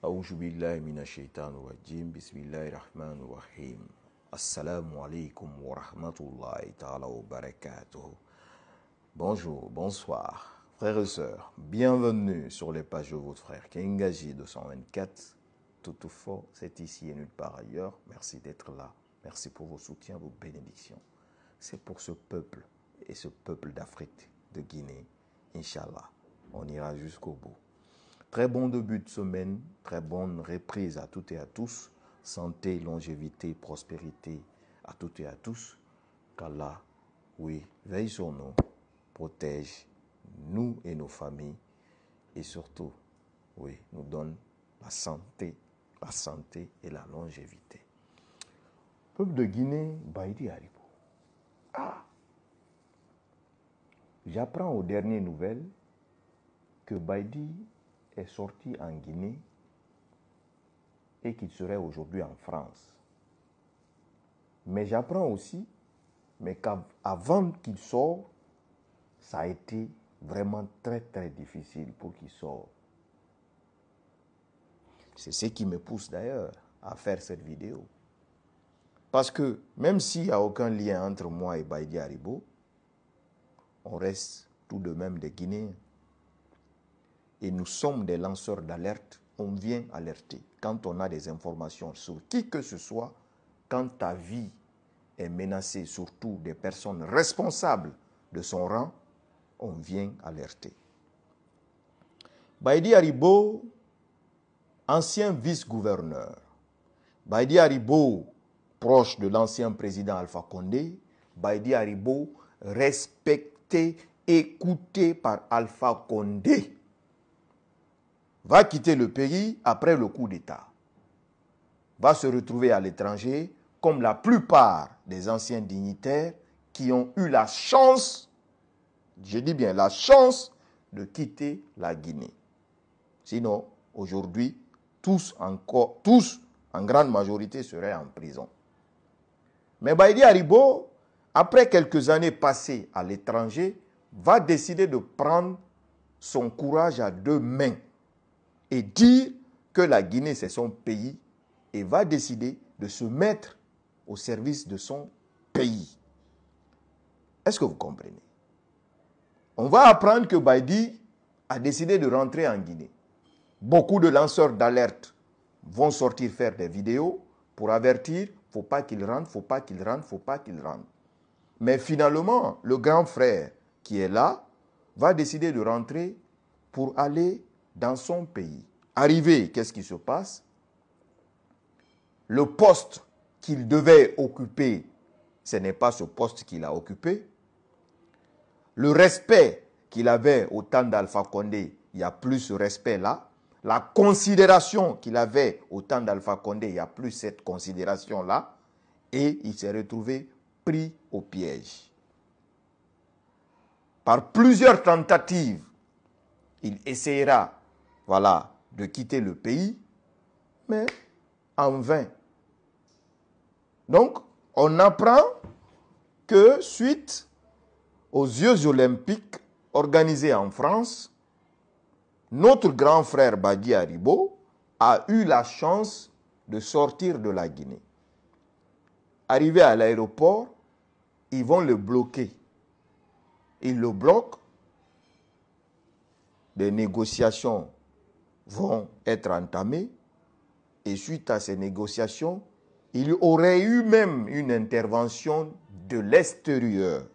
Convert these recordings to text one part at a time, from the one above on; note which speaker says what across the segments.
Speaker 1: Bonjour, bonsoir, frères et sœurs. Bienvenue sur les pages de votre frère engagé 224. Toutefois, c'est ici et nulle part ailleurs. Merci d'être là. Merci pour vos soutiens, vos bénédictions. C'est pour ce peuple et ce peuple d'Afrique, de Guinée. Inch'Allah, on ira jusqu'au bout. Très bon début de semaine, très bonne reprise à toutes et à tous. Santé, longévité, prospérité à toutes et à tous. Qu'Allah, oui, veille sur nous, protège nous et nos familles et surtout, oui, nous donne la santé, la santé et la longévité. Peuple de Guinée, Baïdi Haribo. Ah! J'apprends aux dernières nouvelles que Baïdi est sorti en Guinée et qu'il serait aujourd'hui en France. Mais j'apprends aussi mais qu'avant qu'il sorte, ça a été vraiment très très difficile pour qu'il sorte. C'est ce qui me pousse d'ailleurs à faire cette vidéo. Parce que même s'il n'y a aucun lien entre moi et Baïdi Haribo, on reste tout de même des Guinéens et nous sommes des lanceurs d'alerte, on vient alerter quand on a des informations sur qui que ce soit, quand ta vie est menacée, surtout des personnes responsables de son rang, on vient alerter. Baïdi Haribo, ancien vice-gouverneur. Baïdi Haribo, proche de l'ancien président Alpha Condé. Baïdi Haribo, respecté, écouté par Alpha Condé va quitter le pays après le coup d'État, va se retrouver à l'étranger, comme la plupart des anciens dignitaires qui ont eu la chance, je dis bien la chance, de quitter la Guinée. Sinon, aujourd'hui, tous encore, tous en grande majorité seraient en prison. Mais Baïdi Haribo, après quelques années passées à l'étranger, va décider de prendre son courage à deux mains et dire que la Guinée, c'est son pays et va décider de se mettre au service de son pays. Est-ce que vous comprenez On va apprendre que Baidi a décidé de rentrer en Guinée. Beaucoup de lanceurs d'alerte vont sortir faire des vidéos pour avertir, faut pas qu'il rentre, faut pas qu'il rentre, faut pas qu'il rentre. Mais finalement, le grand frère qui est là va décider de rentrer pour aller dans son pays. Arrivé, qu'est-ce qui se passe Le poste qu'il devait occuper, ce n'est pas ce poste qu'il a occupé. Le respect qu'il avait au temps d'Alpha Condé, il n'y a plus ce respect là. La considération qu'il avait au temps d'Alpha Condé, il n'y a plus cette considération là. Et il s'est retrouvé pris au piège. Par plusieurs tentatives, il essaiera voilà, de quitter le pays, mais en vain. Donc, on apprend que suite aux Jeux olympiques organisés en France, notre grand frère Badi Haribo a eu la chance de sortir de la Guinée. Arrivé à l'aéroport, ils vont le bloquer. Ils le bloquent. Des négociations vont être entamés. Et suite à ces négociations, il aurait eu même une intervention de l'extérieur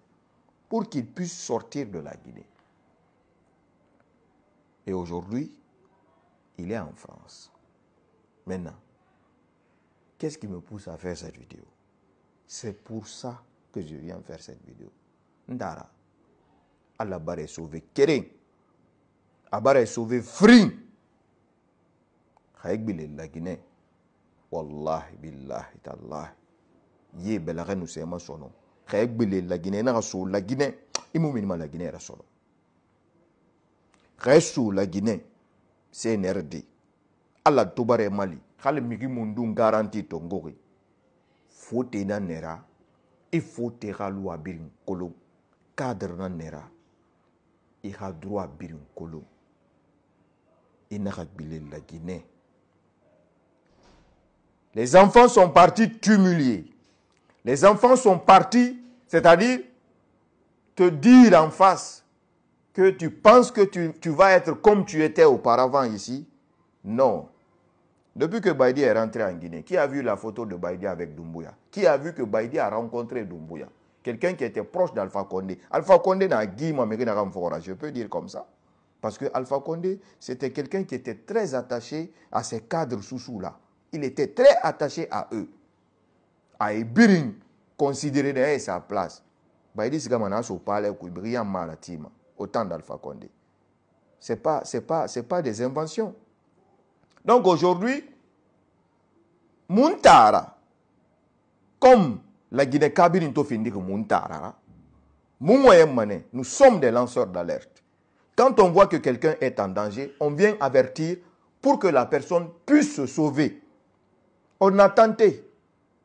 Speaker 1: pour qu'il puisse sortir de la Guinée. Et aujourd'hui, il est en France. Maintenant, qu'est-ce qui me pousse à faire cette vidéo C'est pour ça que je viens faire cette vidéo. Ndara, Allah est sauvé Kering, Allah est sauvé Free. خيقبل اللجنة والله بالله تعالى يي بلغة نسيما سونو خيقبل اللجنة نغسو اللجنة إمو من ما اللجنة رسولو خيسو اللجنة سينردي على توبار مالي خالي ميكي موندون غارانتي تونغوري فوتينا نرا إفوتيرا غالوا بيرن كولو كادرنا نرا إخا دروا بيرن كولو إنا خاك بيلي اللجنة Les enfants sont partis t'humilier. Les enfants sont partis, c'est-à-dire te dire en face que tu penses que tu, vas être comme tu étais auparavant ici. Non. Depuis que Baïdi est rentré en Guinée, qui a vu la photo de Baïdi avec Doumbouya Qui a vu que Baïdi a rencontré Doumbouya Quelqu'un qui était proche d'Alpha Condé. Alpha Condé n'a je peux dire comme ça. Parce que Alpha Condé, c'était quelqu'un qui était très attaché à ces cadres sous-sous-là. Il était très attaché à eux. À considéré considérait sa place. Baïdis d'Alpha Condé. Ce n'est pas, pas des inventions. Donc aujourd'hui, Muntara, comme la Guinée-Cabine Tofindik Muntara, nous sommes des lanceurs d'alerte. Quand on voit que quelqu'un est en danger, on vient avertir pour que la personne puisse se sauver. On a tenté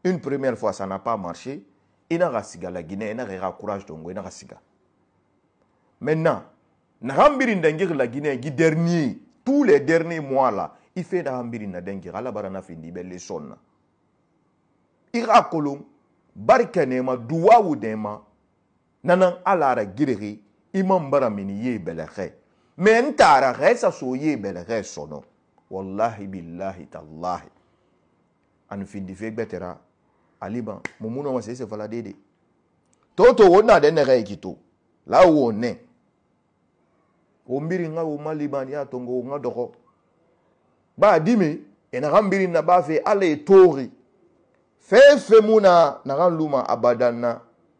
Speaker 1: une première fois, ça n'a pas marché. Inagasiga la Guinée, inagera courage d'ongo, inagasiga. Maintenant, nahambirin dengir la Guinée, qui dernier, tous les derniers mois là, il fait nahambirin na ben, dengir, la barana findi belle leçon. Ira kolum, barkanema, duwa ou dema, nanan alara guiri, imam baramini ye belere. Mais ntara resa so belle belere sono. Wallahi billahi tallahi. anufiddife gbẹ̀tẹ̀ra aliban mumuna wọn sẹ́sẹ̀ fala déédé tóótó wo náà dẹ́nẹ̀ ka ìkìtò láwo nẹ̀ o mbiri nga wo ma liban yà tóngo wo nga dɔgɔ baa dimi ìnaga mbiri na baa fɛ ala ye tóori fɛn fɛn mun na naga luma abadan na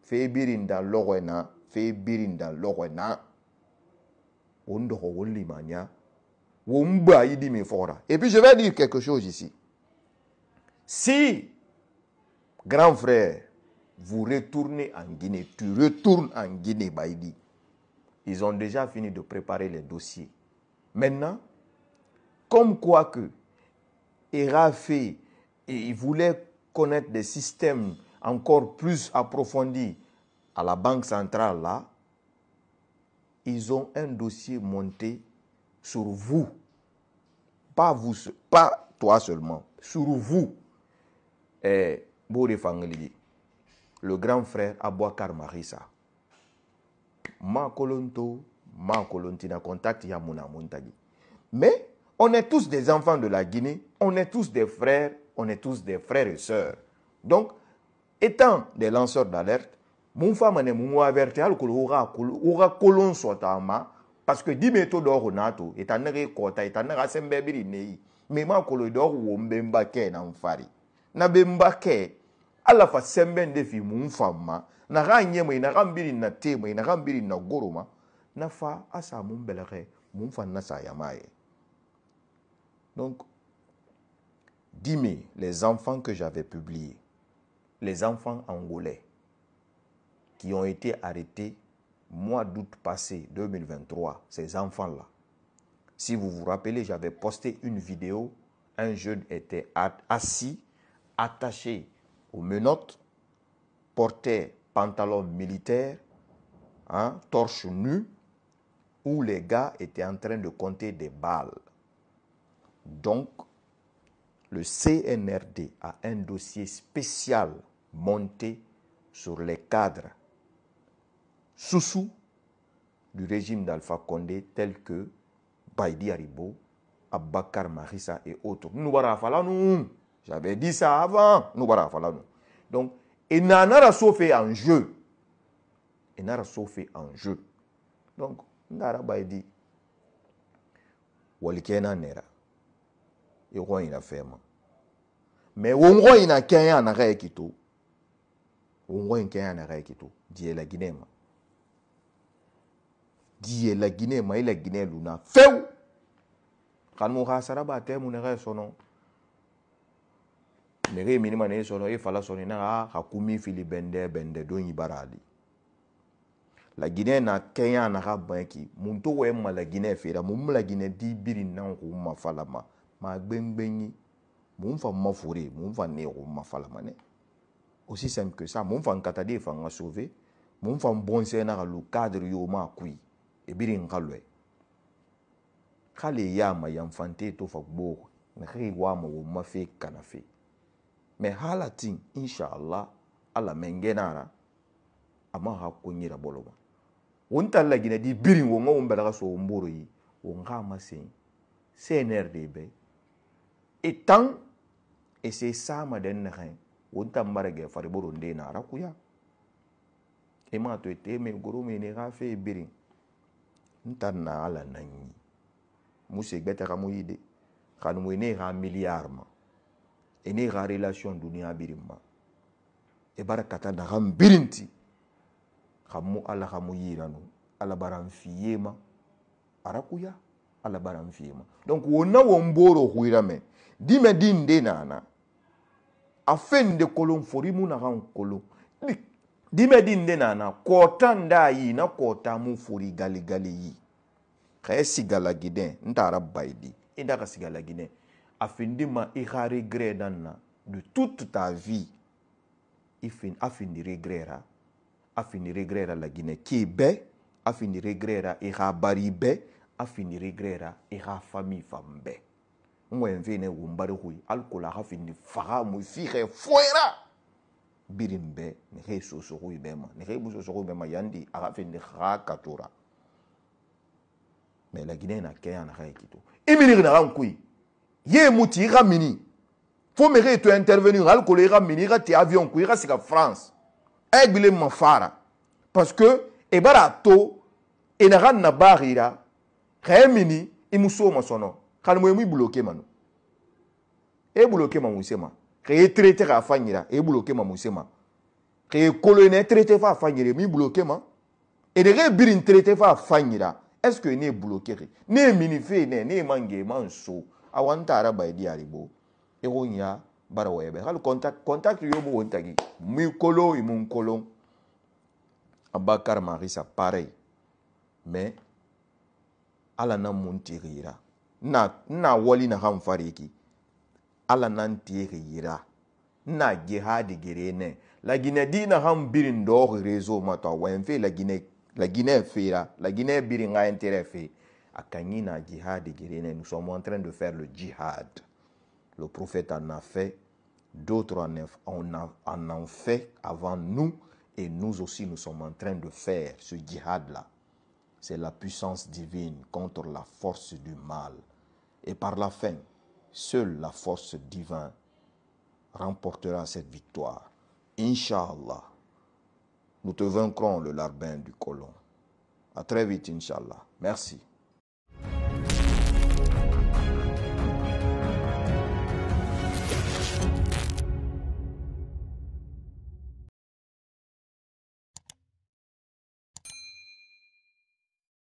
Speaker 1: fɛn e biri da lɔgɔ na fɛn e biri da lɔgɔ na o dɔgɔ wo limaniya wo n gbà yi dimi fɔra et puis je vais dire quelque chose ici. Si, grand frère, vous retournez en Guinée, tu retournes en Guinée, Baïdi, ils ont déjà fini de préparer les dossiers. Maintenant, comme quoi que et il voulait connaître des systèmes encore plus approfondis à la Banque centrale, là, ils ont un dossier monté sur vous. Pas vous, pas toi seulement, sur vous. eh, b'o de fankeli le grand frère abouakar marisa makolon to makolon tina contact ya mun na mun tagi mais on est tous des enfants de la guinée on est tous des frères on est tous des frères et sœurs donc étant des lanceurs d'alerte mun fa mane mun wa averti hali kolo woga kolon sɔta a ma parce que dimi to dɔ ko n'a to i ta nege kɔta i ta nege asɛn bɛɛ biri ne yi mɛ i ma kolo i dɔ ko wo n bɛ n ba kɛ na n fari na bembake ala fa sembe ndevi fi ma na ga na ga na te na ga na goro na fa asa sa mun na donc dimi les enfants que j'avais publiés les enfants angolais qui ont été arrêtés mois d'août passé 2023, ces enfants-là. Si vous vous rappelez, j'avais posté une vidéo, un jeune était assis attaché aux menottes, portait pantalon militaire, hein, torches torche nue, où les gars étaient en train de compter des balles. Donc, le CNRD a un dossier spécial monté sur les cadres sous-sous du régime d'Alpha Condé tels que Baïdi Haribo, Abakar Marissa et autres. Nous, Nous, J'avais dit ça avant. Nous voilà, voilà. Donc, et Nana fait en jeu. Et Nana fait en jeu. Donc, Nara Baidi. Walikena Nera. Et roi il a fait. Mais on roi il a qu'un en arrêt qui tout. On roi il a qu'un en arrêt qui tout. Dit la Guinée. Dit la Guinée, mais la Guinée, l'una. Feu! Quand mon rassara bat, mon arrêt son nom. nege ye minima ne sono ye fala soni na hakumi fili bende bende don yi baradi la guinée na kenya na ka banki mun togo ye ma la guinée feera mun la guinée di biri nan k'u ma falama ma gbengbenyi mun fa ma fore mun fa ne k'u ma falama ne aussi simple que ça mun fa n kata de fa n ka sauver mun fa n bɔnsɛn na ka lu cadre yo ma kui e biri n ka lɔɛ k'ale y'a ma yanfan te to fa gboo na k'e wa ma wo ma fe kana fe. mɛ hala tin insha Allah ala mɛ ngenara ama ha ko nyira bolo ma won talla gina di birin wo ngawon balaga so mboro yi wo nga ma sen sener de be itan e, e se sama den na kan won tan marage fari boro nde na ra kuya e ma to e te me goro me ne ga fe e birin ntan na ala nan yi mu se ka mu de kanu ne ga miliard ma ene ga relation duniya birin ma e bara kata na gan birinti ga mu ala ga mu yiranu ala bara nfiye ma arakuya ala bara nfiye ma donc wona won boro huira me dime din de nana afen de kolon fori mu na gan kolon dime din de nana kota nda yi na kota mu fori galigali yi ka e sigalagiden nta ara bayidi i da ka sigalagiden afin de ma ira regret dans de toute ta vie ifin afini regrera afini regrera la guinée ki be afini regrera iga bari be afini regrera iga famille fam be ngwe mvene wumbari hui alkola hafini fahamu fige fuera birin ne nege sosogo be ma ne bu sosogo be ma yandi aga fini ga katura mais la guinée na qu'un na ga kito imini na ga ye muti i ka mini fo mege to intervenir hali kolo i ka mini i ka te avion ku i ka siga france a ye gbile ma fara parce que i e bara to i e na ka na baarira ka ye mini i e muso ma sɔnɔ kanimoyemu i buloke ma no e buloke ma muse ma ka ye traité k'a fa ɲira e buloke ma muse ma ka ye kolo ina traité fa fa ɲira mi buloke ma e de ka ye biri traité fa fa ɲira est ce que ne ye buloke ke ne ye mini fe ne ne ye man ge man so awa ntara ba edi aribo eko ya bara wa yebe hali contact contact yo bo wontagi mi kolo i mun kolo abakar marisa pareil mais ala na mun tigi yira na na wali na han ala na tigi nna na ha gere ne lagine di na ha birin do réseau ma to wa en fait la guinée la guinée fera la guinée jihad et Nous sommes en train de faire le jihad. Le prophète en a fait, d'autres en, ont fait avant nous, et nous aussi nous sommes en train de faire ce jihad-là. C'est la puissance divine contre la force du mal. Et par la fin, seule la force divine remportera cette victoire. Inshallah, nous te vaincrons le larbin du colon. À très vite, Inshallah. Merci.